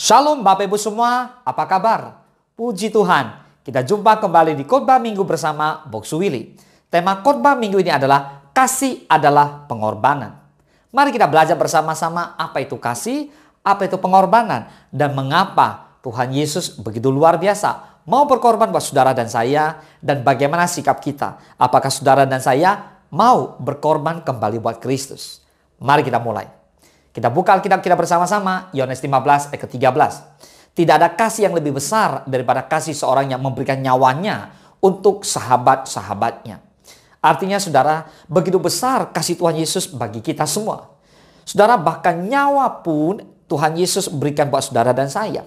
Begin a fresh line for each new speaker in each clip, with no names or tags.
Shalom Bapak Ibu semua, apa kabar? Puji Tuhan, kita jumpa kembali di khotbah minggu bersama Boksu Willy. Tema khotbah minggu ini adalah kasih adalah pengorbanan. Mari kita belajar bersama-sama apa itu kasih, apa itu pengorbanan, dan mengapa Tuhan Yesus begitu luar biasa mau berkorban buat saudara dan saya, dan bagaimana sikap kita. Apakah saudara dan saya mau berkorban kembali buat Kristus? Mari kita mulai. Kita buka Alkitab kita bersama-sama, Yohanes 15 ayat ke-13. Tidak ada kasih yang lebih besar daripada kasih seorang yang memberikan nyawanya untuk sahabat-sahabatnya. Artinya saudara, begitu besar kasih Tuhan Yesus bagi kita semua. Saudara, bahkan nyawa pun Tuhan Yesus berikan buat saudara dan saya.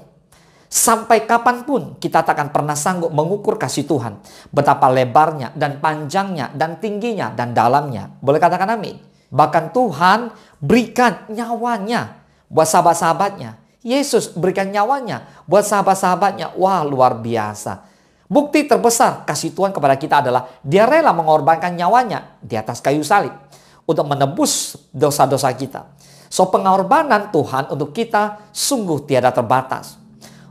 Sampai kapanpun kita tak akan pernah sanggup mengukur kasih Tuhan. Betapa lebarnya dan panjangnya dan tingginya dan dalamnya. Boleh katakan amin. Bahkan Tuhan berikan nyawanya buat sahabat-sahabatnya. Yesus berikan nyawanya buat sahabat-sahabatnya. Wah luar biasa. Bukti terbesar kasih Tuhan kepada kita adalah dia rela mengorbankan nyawanya di atas kayu salib untuk menebus dosa-dosa kita. So pengorbanan Tuhan untuk kita sungguh tiada terbatas.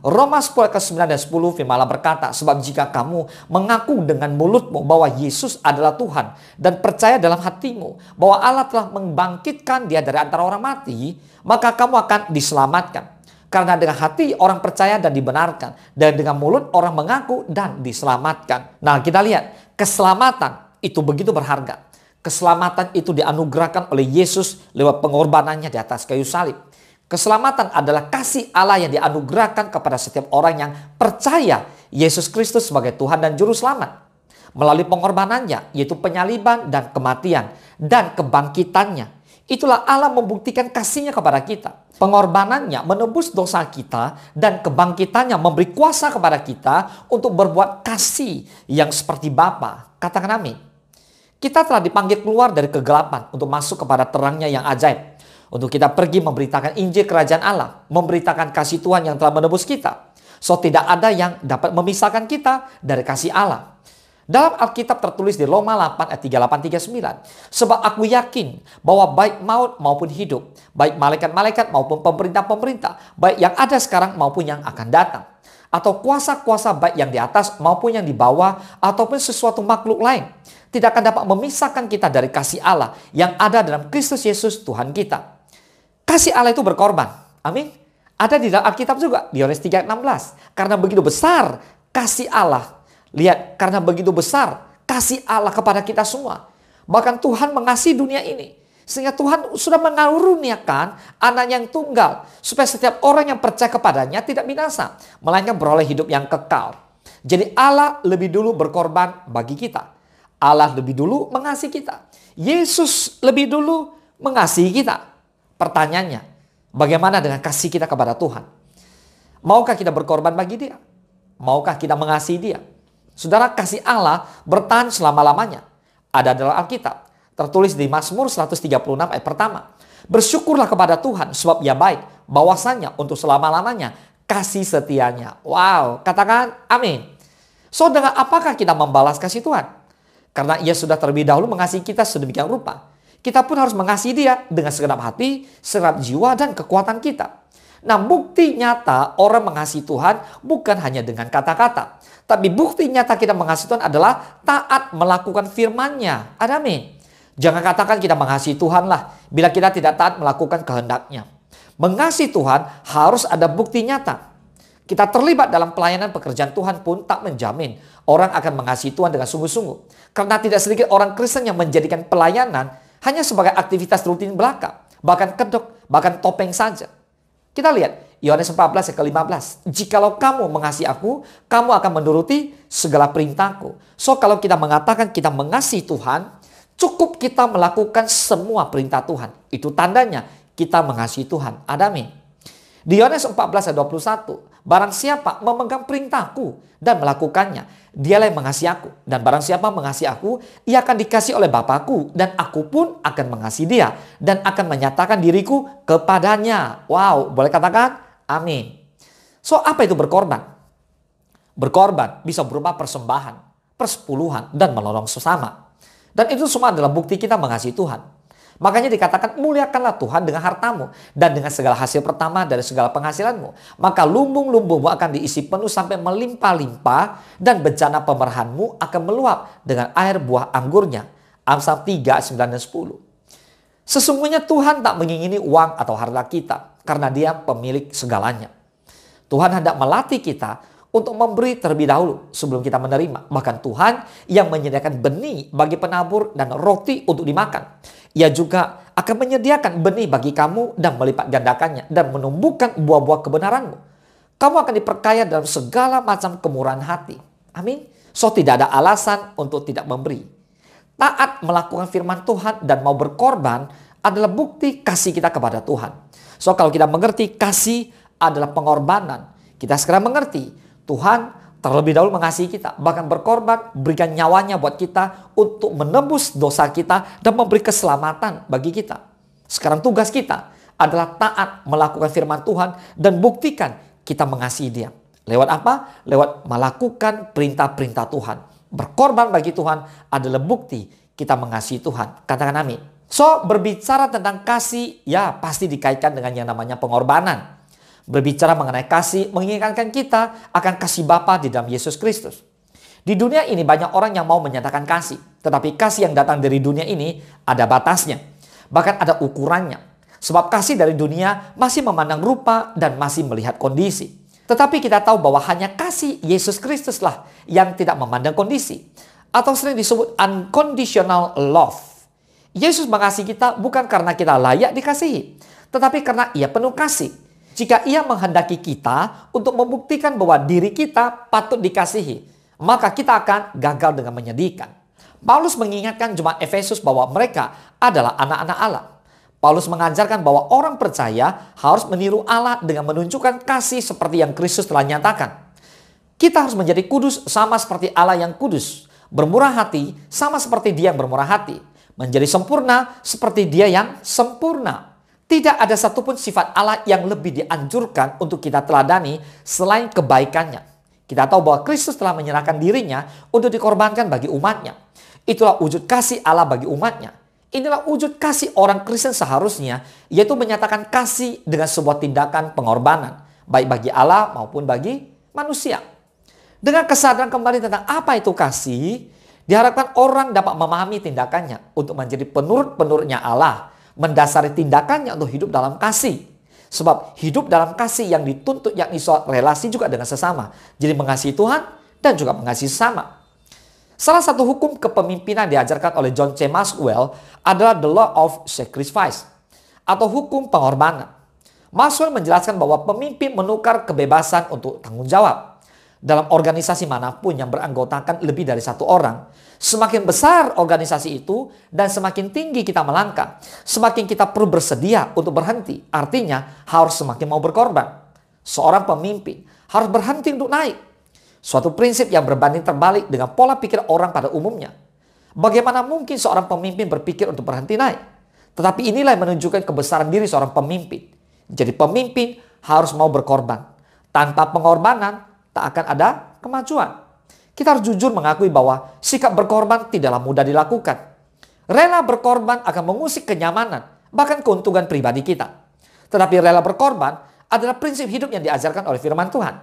Roma 10 ke 9 dan 10 firman berkata, sebab jika kamu mengaku dengan mulutmu bahwa Yesus adalah Tuhan dan percaya dalam hatimu bahwa Allah telah membangkitkan dia dari antara orang mati, maka kamu akan diselamatkan. Karena dengan hati orang percaya dan dibenarkan dan dengan mulut orang mengaku dan diselamatkan. Nah, kita lihat keselamatan itu begitu berharga. Keselamatan itu dianugerahkan oleh Yesus lewat pengorbanannya di atas kayu salib Keselamatan adalah kasih Allah yang dianugerahkan kepada setiap orang yang percaya Yesus Kristus sebagai Tuhan dan Juru Selamat. Melalui pengorbanannya, yaitu penyaliban dan kematian, dan kebangkitannya. Itulah Allah membuktikan kasihnya kepada kita. Pengorbanannya menebus dosa kita dan kebangkitannya memberi kuasa kepada kita untuk berbuat kasih yang seperti Bapa. Katakan amin. Kita telah dipanggil keluar dari kegelapan untuk masuk kepada terangnya yang ajaib untuk kita pergi memberitakan Injil Kerajaan Allah, memberitakan kasih Tuhan yang telah menebus kita. So tidak ada yang dapat memisahkan kita dari kasih Allah. Dalam Alkitab tertulis di Roma 8 ayat 38 39, sebab aku yakin bahwa baik maut maupun hidup, baik malaikat-malaikat maupun pemerintah-pemerintah, baik yang ada sekarang maupun yang akan datang, atau kuasa-kuasa baik yang di atas maupun yang di bawah ataupun sesuatu makhluk lain, tidak akan dapat memisahkan kita dari kasih Allah yang ada dalam Kristus Yesus Tuhan kita. Kasih Allah itu berkorban. Amin. Ada di dalam Alkitab juga, di Yohanes belas Karena begitu besar kasih Allah. Lihat, karena begitu besar kasih Allah kepada kita semua. Bahkan Tuhan mengasihi dunia ini. Sehingga Tuhan sudah mengaruniakan anak yang tunggal. Supaya setiap orang yang percaya kepadanya tidak binasa. Melainkan beroleh hidup yang kekal. Jadi Allah lebih dulu berkorban bagi kita. Allah lebih dulu mengasihi kita. Yesus lebih dulu mengasihi kita. Pertanyaannya, bagaimana dengan kasih kita kepada Tuhan? Maukah kita berkorban bagi dia? Maukah kita mengasihi dia? Saudara, kasih Allah bertahan selama-lamanya. Ada dalam Alkitab. Tertulis di Mazmur 136 ayat pertama. Bersyukurlah kepada Tuhan sebab ia baik. Bahwasanya untuk selama-lamanya kasih setianya. Wow, katakan amin. Saudara, apakah kita membalas kasih Tuhan? Karena ia sudah terlebih dahulu mengasihi kita sedemikian rupa kita pun harus mengasihi dia dengan segenap hati, segenap jiwa, dan kekuatan kita. Nah, bukti nyata orang mengasihi Tuhan bukan hanya dengan kata-kata. Tapi bukti nyata kita mengasihi Tuhan adalah taat melakukan firman-Nya. Ada amin. Jangan katakan kita mengasihi Tuhan lah bila kita tidak taat melakukan kehendaknya. Mengasihi Tuhan harus ada bukti nyata. Kita terlibat dalam pelayanan pekerjaan Tuhan pun tak menjamin orang akan mengasihi Tuhan dengan sungguh-sungguh. Karena tidak sedikit orang Kristen yang menjadikan pelayanan hanya sebagai aktivitas rutin belaka, bahkan kedok, bahkan topeng saja. Kita lihat Yohanes 14 ke 15. Jikalau kamu mengasihi aku, kamu akan menuruti segala perintahku. So kalau kita mengatakan kita mengasihi Tuhan, cukup kita melakukan semua perintah Tuhan. Itu tandanya kita mengasihi Tuhan. Ada amin. Di Yohanes 14 ayat 21, Barang siapa memegang perintahku dan melakukannya, dialah yang mengasihi aku. Dan barang siapa mengasihi aku, ia akan dikasih oleh Bapakku. Dan aku pun akan mengasihi dia. Dan akan menyatakan diriku kepadanya. Wow, boleh katakan? Amin. So, apa itu berkorban? Berkorban bisa berupa persembahan, persepuluhan, dan menolong sesama. Dan itu semua adalah bukti kita mengasihi Tuhan. Makanya dikatakan muliakanlah Tuhan dengan hartamu dan dengan segala hasil pertama dari segala penghasilanmu. Maka lumbung-lumbungmu akan diisi penuh sampai melimpah-limpah dan bencana pemerahanmu akan meluap dengan air buah anggurnya. Amsal 3, 9, dan 10. Sesungguhnya Tuhan tak mengingini uang atau harta kita karena dia pemilik segalanya. Tuhan hendak melatih kita untuk memberi terlebih dahulu sebelum kita menerima. Bahkan Tuhan yang menyediakan benih bagi penabur dan roti untuk dimakan. Ia juga akan menyediakan benih bagi kamu dan melipat gandakannya dan menumbuhkan buah-buah kebenaranmu. Kamu akan diperkaya dalam segala macam kemurahan hati. Amin. So tidak ada alasan untuk tidak memberi. Taat melakukan firman Tuhan dan mau berkorban adalah bukti kasih kita kepada Tuhan. So kalau kita mengerti kasih adalah pengorbanan, kita sekarang mengerti Tuhan terlebih dahulu mengasihi kita, bahkan berkorban, berikan nyawanya buat kita untuk menebus dosa kita dan memberi keselamatan bagi kita. Sekarang tugas kita adalah taat melakukan firman Tuhan dan buktikan kita mengasihi dia. Lewat apa? Lewat melakukan perintah-perintah Tuhan. Berkorban bagi Tuhan adalah bukti kita mengasihi Tuhan. Katakan amin. So, berbicara tentang kasih, ya pasti dikaitkan dengan yang namanya pengorbanan. Berbicara mengenai kasih mengingatkan kita akan kasih Bapa di dalam Yesus Kristus. Di dunia ini banyak orang yang mau menyatakan kasih, tetapi kasih yang datang dari dunia ini ada batasnya, bahkan ada ukurannya. Sebab kasih dari dunia masih memandang rupa dan masih melihat kondisi. Tetapi kita tahu bahwa hanya kasih Yesus Kristuslah yang tidak memandang kondisi atau sering disebut unconditional love. Yesus mengasihi kita bukan karena kita layak dikasihi, tetapi karena ia penuh kasih. Jika ia menghendaki kita untuk membuktikan bahwa diri kita patut dikasihi, maka kita akan gagal dengan menyedihkan. Paulus mengingatkan jemaat Efesus bahwa mereka adalah anak-anak Allah. Paulus mengajarkan bahwa orang percaya harus meniru Allah dengan menunjukkan kasih seperti yang Kristus telah nyatakan. Kita harus menjadi kudus sama seperti Allah yang kudus, bermurah hati sama seperti Dia yang bermurah hati, menjadi sempurna seperti Dia yang sempurna. Tidak ada satupun sifat Allah yang lebih dianjurkan untuk kita teladani selain kebaikannya. Kita tahu bahwa Kristus telah menyerahkan dirinya untuk dikorbankan bagi umatnya. Itulah wujud kasih Allah bagi umatnya. Inilah wujud kasih orang Kristen seharusnya, yaitu menyatakan kasih dengan sebuah tindakan pengorbanan, baik bagi Allah maupun bagi manusia. Dengan kesadaran kembali tentang apa itu kasih, diharapkan orang dapat memahami tindakannya untuk menjadi penurut-penurutnya Allah mendasari tindakannya untuk hidup dalam kasih. Sebab hidup dalam kasih yang dituntut yakni soal relasi juga dengan sesama. Jadi mengasihi Tuhan dan juga mengasihi sesama. Salah satu hukum kepemimpinan diajarkan oleh John C. Maxwell adalah the law of sacrifice atau hukum pengorbanan. Maxwell menjelaskan bahwa pemimpin menukar kebebasan untuk tanggung jawab dalam organisasi manapun yang beranggotakan lebih dari satu orang, semakin besar organisasi itu dan semakin tinggi kita melangkah, semakin kita perlu bersedia untuk berhenti. Artinya harus semakin mau berkorban. Seorang pemimpin harus berhenti untuk naik. Suatu prinsip yang berbanding terbalik dengan pola pikir orang pada umumnya. Bagaimana mungkin seorang pemimpin berpikir untuk berhenti naik? Tetapi inilah yang menunjukkan kebesaran diri seorang pemimpin. Jadi pemimpin harus mau berkorban. Tanpa pengorbanan, tak akan ada kemajuan. Kita harus jujur mengakui bahwa sikap berkorban tidaklah mudah dilakukan. Rela berkorban akan mengusik kenyamanan, bahkan keuntungan pribadi kita. Tetapi rela berkorban adalah prinsip hidup yang diajarkan oleh firman Tuhan.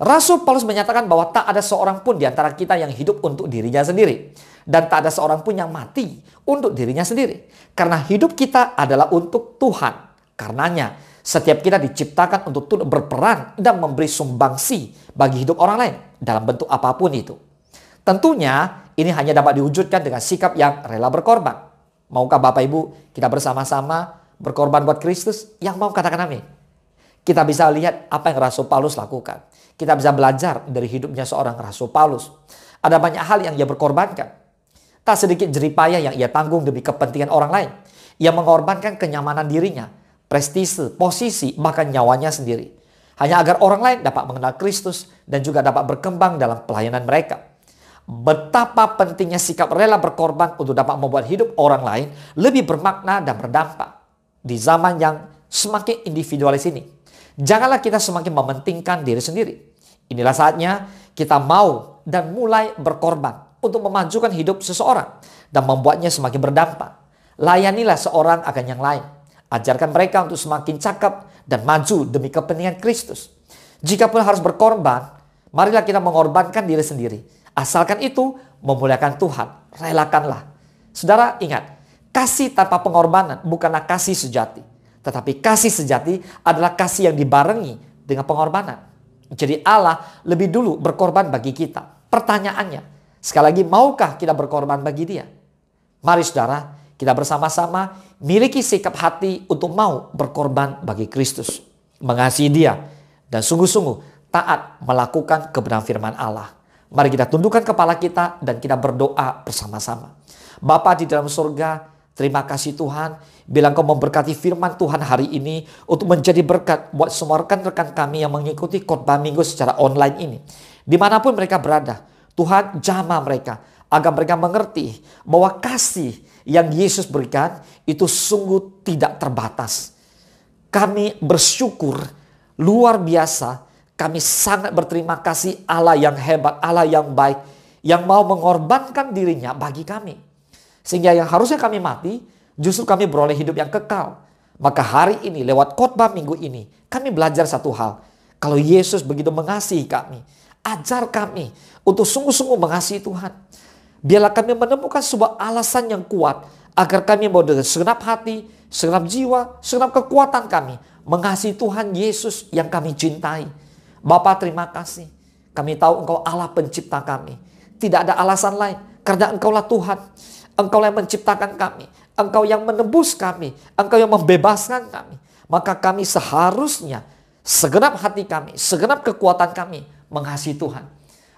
Rasul Paulus menyatakan bahwa tak ada seorang pun di antara kita yang hidup untuk dirinya sendiri. Dan tak ada seorang pun yang mati untuk dirinya sendiri. Karena hidup kita adalah untuk Tuhan. Karenanya setiap kita diciptakan untuk turut berperan dan memberi sumbangsi bagi hidup orang lain dalam bentuk apapun itu. Tentunya ini hanya dapat diwujudkan dengan sikap yang rela berkorban. Maukah Bapak Ibu kita bersama-sama berkorban buat Kristus? Yang mau katakan amin. Kita bisa lihat apa yang Rasul Paulus lakukan. Kita bisa belajar dari hidupnya seorang Rasul Paulus. Ada banyak hal yang ia berkorbankan. Tak sedikit jeripaya yang ia tanggung demi kepentingan orang lain. Ia mengorbankan kenyamanan dirinya prestise, posisi, bahkan nyawanya sendiri. Hanya agar orang lain dapat mengenal Kristus dan juga dapat berkembang dalam pelayanan mereka. Betapa pentingnya sikap rela berkorban untuk dapat membuat hidup orang lain lebih bermakna dan berdampak di zaman yang semakin individualis ini. Janganlah kita semakin mementingkan diri sendiri. Inilah saatnya kita mau dan mulai berkorban untuk memajukan hidup seseorang dan membuatnya semakin berdampak. Layanilah seorang akan yang lain Ajarkan mereka untuk semakin cakap dan maju demi kepentingan Kristus. Jikapun harus berkorban, marilah kita mengorbankan diri sendiri. Asalkan itu memuliakan Tuhan, relakanlah. Saudara ingat, kasih tanpa pengorbanan bukanlah kasih sejati. Tetapi kasih sejati adalah kasih yang dibarengi dengan pengorbanan. Jadi Allah lebih dulu berkorban bagi kita. Pertanyaannya, sekali lagi maukah kita berkorban bagi dia? Mari saudara, kita bersama-sama miliki sikap hati untuk mau berkorban bagi Kristus, mengasihi Dia, dan sungguh-sungguh taat melakukan kebenaran firman Allah. Mari kita tundukkan kepala kita dan kita berdoa bersama-sama. Bapa di dalam surga, terima kasih Tuhan. Bila kau memberkati firman Tuhan hari ini untuk menjadi berkat buat semua rekan-rekan kami yang mengikuti khotbah minggu secara online ini. Dimanapun mereka berada, Tuhan jama mereka agar mereka mengerti bahwa kasih yang Yesus berikan itu sungguh tidak terbatas. Kami bersyukur luar biasa, kami sangat berterima kasih Allah yang hebat, Allah yang baik, yang mau mengorbankan dirinya bagi kami. Sehingga yang harusnya kami mati, justru kami beroleh hidup yang kekal. Maka hari ini lewat khotbah minggu ini, kami belajar satu hal. Kalau Yesus begitu mengasihi kami, ajar kami untuk sungguh-sungguh mengasihi Tuhan Biarlah kami menemukan sebuah alasan yang kuat agar kami mau dengan segenap hati, segenap jiwa, segenap kekuatan kami mengasihi Tuhan Yesus yang kami cintai. Bapak terima kasih. Kami tahu Engkau Allah pencipta kami. Tidak ada alasan lain karena Engkaulah Tuhan. Engkau yang menciptakan kami. Engkau yang menebus kami. Engkau yang membebaskan kami. Maka kami seharusnya segenap hati kami, segenap kekuatan kami mengasihi Tuhan.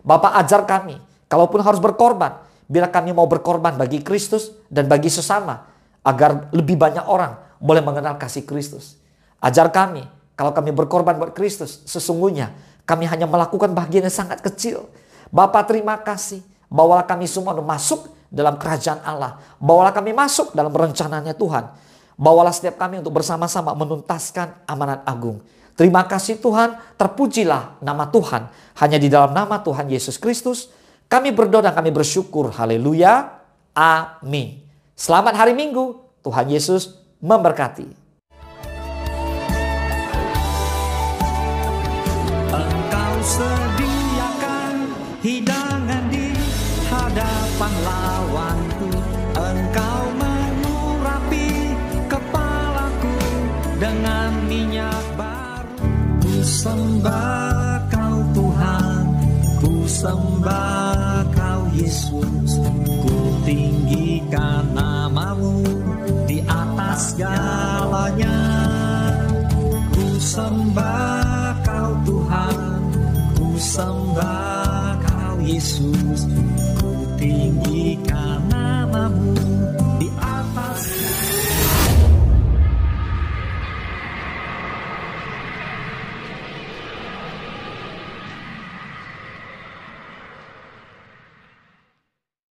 Bapak ajar kami, kalaupun harus berkorban, bila kami mau berkorban bagi Kristus dan bagi sesama agar lebih banyak orang boleh mengenal kasih Kristus. Ajar kami kalau kami berkorban buat Kristus sesungguhnya kami hanya melakukan bagian yang sangat kecil. Bapa terima kasih bawalah kami semua masuk dalam kerajaan Allah. Bawalah kami masuk dalam rencananya Tuhan. Bawalah setiap kami untuk bersama-sama menuntaskan amanat agung. Terima kasih Tuhan, terpujilah nama Tuhan. Hanya di dalam nama Tuhan Yesus Kristus, kami berdoa dan kami bersyukur. Haleluya. Amin. Selamat hari Minggu. Tuhan Yesus memberkati. Engkau sediakan hidangan di hadapan lawanku. Engkau mengurapi kepalaku dengan minyak baru. Ku sembah kau Tuhan, ku sembah Yesus Ku tinggikan namamu di atas segalanya Ku sembah kau Tuhan Ku sembah kau Yesus Ku tinggikan namamu di atas segalanya